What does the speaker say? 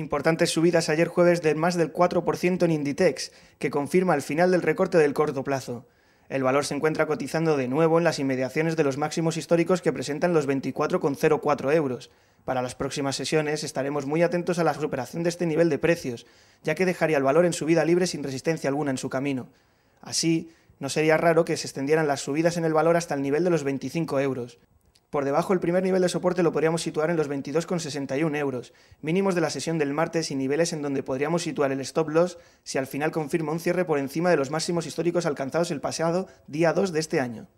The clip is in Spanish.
Importantes subidas ayer jueves de más del 4% en Inditex, que confirma el final del recorte del corto plazo. El valor se encuentra cotizando de nuevo en las inmediaciones de los máximos históricos que presentan los 24,04 euros. Para las próximas sesiones estaremos muy atentos a la superación de este nivel de precios, ya que dejaría el valor en subida libre sin resistencia alguna en su camino. Así, no sería raro que se extendieran las subidas en el valor hasta el nivel de los 25 euros. Por debajo el primer nivel de soporte lo podríamos situar en los 22,61 euros, mínimos de la sesión del martes y niveles en donde podríamos situar el stop loss si al final confirma un cierre por encima de los máximos históricos alcanzados el pasado día 2 de este año.